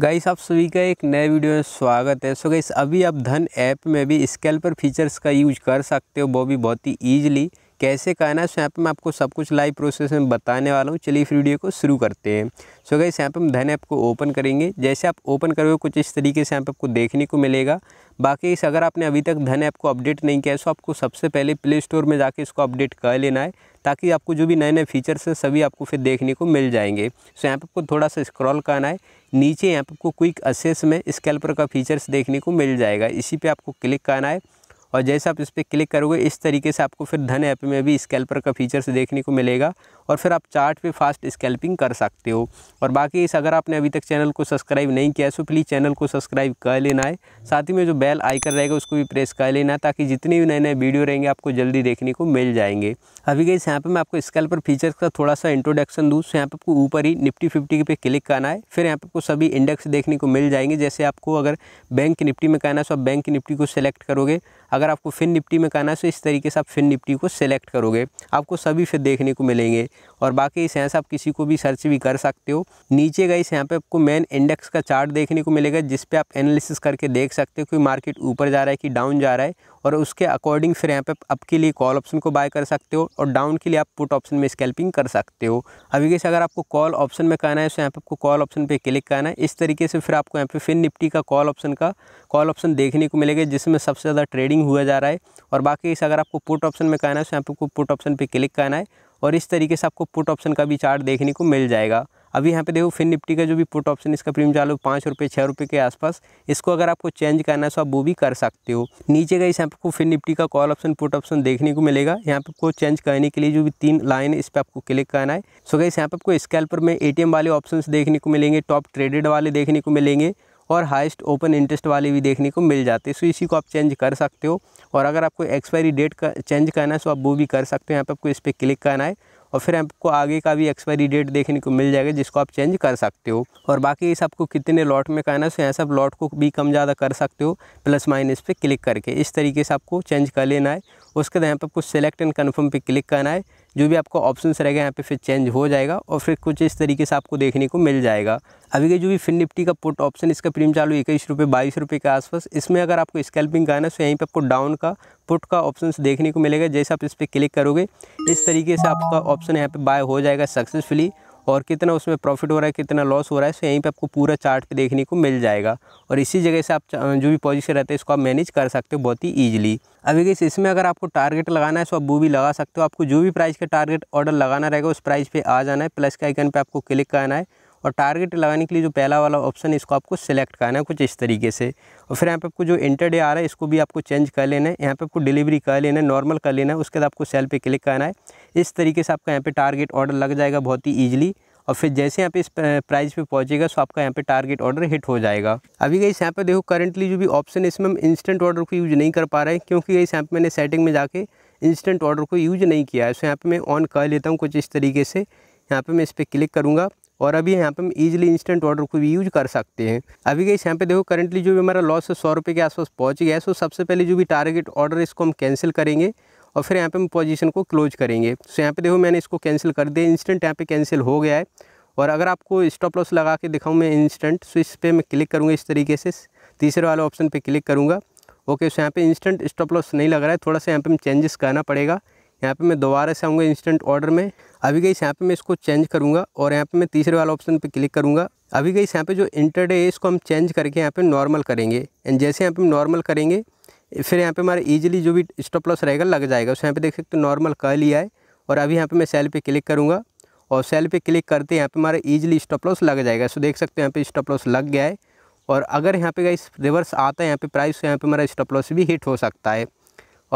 guys आप सभी का एक नए वीडियो में स्वागत है सो गाइस अभी आप धन ऐप में भी स्केल्पर फीचर्स का यूज कर सकते हो वो भी बहुत ही ईजिली कैसे करना है सो यहाँ पर मैं आपको सब कुछ लाइव प्रोसेस में बताने वाला हूँ चलिए इस वीडियो को शुरू करते हैं सो गाइस यहाँ पर हम धन ऐप को ओपन करेंगे जैसे आप ओपन करोगे कुछ इस तरीके से यहाँ पर आपको देखने को मिलेगा बाकी इस अगर आपने अभी तक धन ऐप को अपडेट नहीं किया है सो आपको सबसे पहले प्ले स्टोर में जाके इसको अपडेट कर लेना है ताकि आपको जो भी नए नए फीचर्स हैं सभी आपको फिर देखने को मिल जाएंगे सो यहाँ पर आपको थोड़ा सा स्क्रॉल करना है नीचे यहाँ आपको क्विक असेस में स्कैल्पर का फीचर्स देखने को मिल जाएगा इसी पे आपको क्लिक करना है और जैसे आप इस पर क्लिक करोगे इस तरीके से आपको फिर धन ऐप में भी स्कैल्पर का फीचर्स देखने को मिलेगा और फिर आप चार्ट पे फास्ट स्कैल्पिंग कर सकते हो और बाकी इस अगर आपने अभी तक चैनल को सब्सक्राइब नहीं किया है सो प्लीज़ चैनल को सब्सक्राइब कर लेना है साथ ही में जो बेल आइकन रहेगा उसको भी प्रेस कर लेना है ताकि जितने भी नए नए वीडियो रहेंगे आपको जल्दी देखने को मिल जाएंगे अभी गई यहाँ पर मैं आपको स्कैल्पर फीचर्स का थोड़ा सा इंट्रोडक्शन दूँ तो यहाँ पर आपको ऊपर ही निफ्टी फिफ्टी पे क्लिक करना है फिर यहाँ पर आपको सभी इंडेक्स देखने को मिल जाएंगे जैसे आपको अगर बैंक निफ्टी में कहना है सो तो आप बैंक निफ्टी को सिलेक्ट करोगे अगर आपको फिन निफ्टी में करना है तो इस तरीके से आप फिन निफ्टी को सिलेक्ट करोगे आपको सभी फिर देखने को मिलेंगे और बाकी इस यहाँ से आप किसी को भी सर्च भी कर सकते हो नीचे गए इस यहाँ पे आपको मेन इंडेक्स का चार्ट देखने को मिलेगा जिस पे आप एनालिसिस करके देख सकते हो कि मार्केट ऊपर जा रहा है कि डाउन जा रहा है और उसके अकॉर्डिंग फिर यहाँ पे आपके के लिए कॉल ऑप्शन को बाय कर सकते हो और डाउन के लिए आप पुट ऑप्शन में स्कैल्पिंग कर सकते हो अभी कैसे अगर आपको कॉल ऑप्शन में करना है तो यहाँ पे आपको कॉल ऑप्शन पर क्लिक करना है इस तरीके से फिर आपको यहाँ पे फिर निफ्टी का कॉल ऑप्शन का कॉल ऑप्शन देखने को मिलेगा जिसमें सबसे ज़्यादा ट्रेडिंग हुआ जा रहा है और बाकी इस अगर आपको पुट ऑप्शन में करना है तो यहाँ पे आपको पुट ऑप्शन पर क्लिक करना है और इस तरीके से आपको पुट ऑप्शन का भी चार्ट देखने को मिल जाएगा अभी यहाँ पे देखो फिन निफ्टी का जो भी पुट ऑप्शन इसका प्रीमियम चालू पाँच रुपये छः रुपये के आसपास इसको अगर आपको चेंज करना है तो आप वो भी कर सकते हो नीचे का इस यहाँ आपको फिन निफ्टी का कॉल ऑप्शन पुट ऑप्शन देखने को मिलेगा यहाँ पे आपको चेंज करने के लिए जो भी तीन लाइन है इस पर आपको क्लिक करना है सो गई यहाँ पर आपको स्कैल्पर में ए वाले ऑप्शन देखने को मिलेंगे टॉप ट्रेडेड वाले देखने को मिलेंगे और हाइस्ट ओपन इंटरेस्ट वाले भी देखने को मिल जाते हैं सो इसी को आप चेंज कर सकते हो और अगर आपको एक्सपायरी डेट का चेंज करना है सो आप वो भी कर सकते हो यहाँ पर आपको इस पर क्लिक करना है और फिर आपको आगे का भी एक्सपायरी डेट देखने को मिल जाएगा जिसको आप चेंज कर सकते हो और बाकी इस आपको कितने लॉट में करना है सो यहाँ सब लॉट को भी कम ज़्यादा कर सकते हो प्लस माइनस पे क्लिक करके इस तरीके से आपको चेंज कर लेना है उसके बाद यहाँ पर आपको सेलेक्ट एंड कन्फर्म पे क्लिक करना है जो भी आपका ऑप्शन रहेगा यहाँ पे फिर चेंज हो जाएगा और फिर कुछ इस तरीके से आपको देखने को मिल जाएगा अभी के जो भी फिन निफ्टी का पुट ऑप्शन इसका प्रीम चालू इक्कीस रुपये बाईस रुपये के आसपास इसमें अगर आपको स्कैल्पिंग करना है तो यहीं पर आपको डाउन का पुट का ऑप्शन देखने को मिलेगा जैसे आप इस पर क्लिक करोगे इस तरीके से आपका ऑप्शन यहाँ पर बाय हो जाएगा सक्सेसफुली और कितना उसमें प्रॉफिट हो रहा है कितना लॉस हो रहा है सो यहीं पे आपको पूरा चार्ट पे देखने को मिल जाएगा और इसी जगह से आप जो भी पोजीशन रहता है इसको आप मैनेज कर सकते हो बहुत ही ईजिली अभी किस इसमें अगर आपको टारगेट लगाना है सो आप वो भी लगा सकते हो आपको जो भी प्राइस का टारगेट ऑर्डर लगाना रहेगा उस प्राइस पर आ जाना है प्लस के आइकन पर आपको क्लिक करना है और टारगेट लगाने के लिए जो पहला वाला ऑप्शन है इसको आपको सेलेक्ट करना है कुछ इस तरीके से और फिर यहाँ पे आपको जो इंटर डे आ रहा है इसको भी आपको चेंज कर लेना है यहाँ पे आपको डिलीवरी कर लेना है नॉर्मल कर लेना है उसके बाद आपको सेल पे क्लिक करना है इस तरीके से आपका यहाँ पे टारगेट ऑर्डर लग जाएगा बहुत ही ईजिली और फिर जैसे यहाँ पे इस प्राइस पे पहुँचेगा सो आपका यहाँ पे टारगेट ऑर्डर हिट हो जाएगा अभी गई यहाँ पे देखो करंटली जो भी ऑप्शन है इसमें हम इंस्टेंट ऑर्डर को यूज नहीं कर पा रहे हैं क्योंकि इस यहाँ पे मैंने सेटिंग में जाके इंस्टेंट ऑर्डर को यूज नहीं किया है सो यहाँ पर मैं ऑन कर लेता हूँ कुछ इस तरीके से यहाँ पर मैं इस पर क्लिक करूँगा और अभी यहाँ पर हम ईजिली इंस्टेंट ऑर्डर को भी यूज कर सकते हैं अभी गई यहाँ पे देखो करंटली जो भी हमारा लॉस है सौ रुपये के आसपास पहुँच गया है सो सबसे पहले जो भी टारगेट ऑर्डर इसको हम कैंसिल करेंगे और फिर यहाँ पे हम पोजीशन को क्लोज करेंगे सो यहाँ पे देखो मैंने इसको कैंसिल कर दिया इंस्टेंट यहाँ पे कैंसिल हो गया है और अगर आपको स्टॉप लॉस लगा के दिखाऊँ मैं इंस्टेंट सो इस पर मैं क्लिक करूँगा इस तरीके से तीसरे वाले ऑप्शन पर क्लिक करूँगा ओके सो यहाँ पर इंस्टेंट स्टॉप लॉस नहीं लग रहा है थोड़ा सा यहाँ पर हम चेंजेस करना पड़ेगा यहाँ पे मैं दोबारा से आऊँगा इंस्टेंट ऑर्डर में अभी गई यहाँ पे मैं इसको चेंज करूँगा और यहाँ पे मैं तीसरे वाला ऑप्शन पे क्लिक करूँगा अभी गई यहाँ पे जो इंटरडे है इसको हम चेंज करके यहाँ पे नॉर्मल करेंगे एंड जैसे यहाँ पे हम नॉर्मल करेंगे फिर यहाँ पे हमारा ईजिली जो भी स्टॉप लॉस रहेगा लग जाएगा उस यहाँ पे देख सकते हो नॉर्मल कर लिया है और अभी यहाँ पे मैं सेल पे क्लिक करूँगा और सेल पे क्लिक करते यहाँ पे हमारा ईजिली स्टॉप लॉस लग जाएगा सो देख सकते हो यहाँ पे स्टॉप लॉस लग गया है और अगर यहाँ पे गाइस रिवर्स आता है यहाँ पे प्राइस तो यहाँ पे हमारा स्टॉप लॉस भी हिट हो सकता है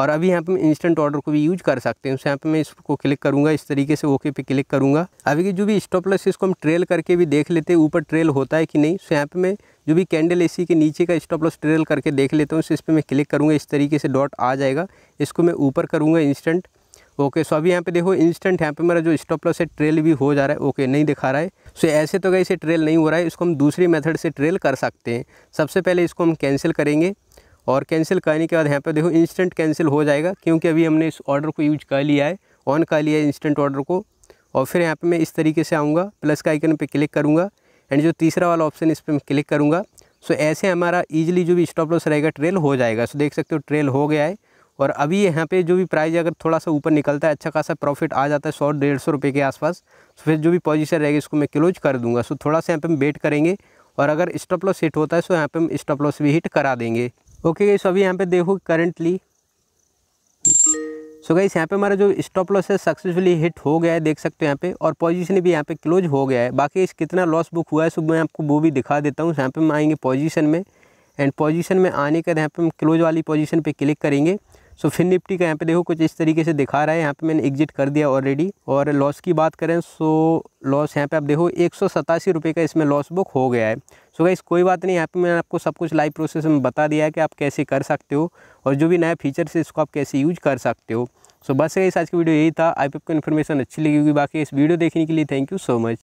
और अभी यहाँ पे हम इंस्टेंट ऑर्डर को भी यूज कर सकते हैं उस यहाँ पे मैं इसको क्लिक करूँगा इस तरीके से ओके पे क्लिक करूँगा अभी की जो भी स्टॉप लॉस इसको हम ट्रेल करके भी देख लेते हैं ऊपर ट्रेल होता है कि नहीं सो यहाँ पे मैं जो भी कैंडल एसी के नीचे का स्टॉप लॉस ट्रेल करके देख लेता हूँ इस पर मैं क्लिक करूँगा इस तरीके से डॉट आ जाएगा इसको मैं ऊपर करूँगा इंस्टेंट ओके सो अभी यहाँ पे देखो इंस्टेंट यहाँ पे मेरा जो स्टॉप लॉस है ट्रेल भी हो जा रहा है ओके नहीं दिखा रहा है सो ऐसे तो कहीं से ट्रेल नहीं हो रहा है इसको हम दूसरी मेथड से ट्रेल कर सकते हैं सबसे पहले इसको हम कैंसिल करेंगे और कैंसिल करने के बाद यहाँ पे देखो इंस्टेंट कैंसिल हो जाएगा क्योंकि अभी हमने इस ऑर्डर को यूज कर लिया है ऑन कर लिया है इंस्टेंट ऑर्डर को और फिर यहाँ पे मैं इस तरीके से आऊँगा प्लस का आइकन पे क्लिक करूँगा एंड जो तीसरा वाला ऑप्शन इस पर मैं क्लिक करूँगा सो ऐसे हमारा ईजिली जो भी स्टॉप लॉस रहेगा ट्रेल हो जाएगा सो देख सकते हो ट्रेल हो गया है और अभी यहाँ पे जो भी प्राइस अगर थोड़ा सा ऊपर निकलता है अच्छा खासा प्रॉफिट आ जाता है सौ डेढ़ सौ रुपये के आसपास तो फिर जो भी पोजीशन रहेगी इसको मैं क्लोज कर दूंगा सो थोड़ा सा यहाँ पे हम वेट करेंगे और अगर स्टॉप लॉस हिट होता है सो तो यहाँ पे हम स्टॉप लॉस भी हिट करा देंगे ओके गई अभी यहाँ पे देखो करेंटली सो गई यहाँ पे हमारा जो स्टॉप लॉस है सक्सेसफुली हिट हो गया है देख सकते हो यहाँ पे और पोजीशन भी यहाँ पे क्लोज हो गया है बाकी इस कितना लॉस बुक हुआ है सो मैं आपको वो भी दिखा देता हूँ यहाँ पे हम आएंगे पोजीशन में एंड पोजीशन में आने के यहाँ पे हम क्लोज वाली पोजीशन पे क्लिक करेंगे सो फिन निफ्टी का यहाँ पे देखो कुछ इस तरीके से दिखा रहा है यहाँ पे मैंने एग्जिट कर दिया ऑलरेडी और लॉस की बात करें सो लॉस यहाँ पे आप देखो एक सौ का इसमें लॉस बुक हो गया है सो गाइस कोई बात नहीं यहाँ पे मैंने आपको सब कुछ लाइव प्रोसेस में बता दिया है कि आप कैसे कर सकते हो और जो भी नया फीचर्स है इसको आप कैसे यूज कर सकते हो सो बस गाइस आज की वीडियो यही था आई आपको इन्फॉर्मेशन अच्छी लगी होगी बाकी इस वीडियो देखने के लिए थैंक यू सो मच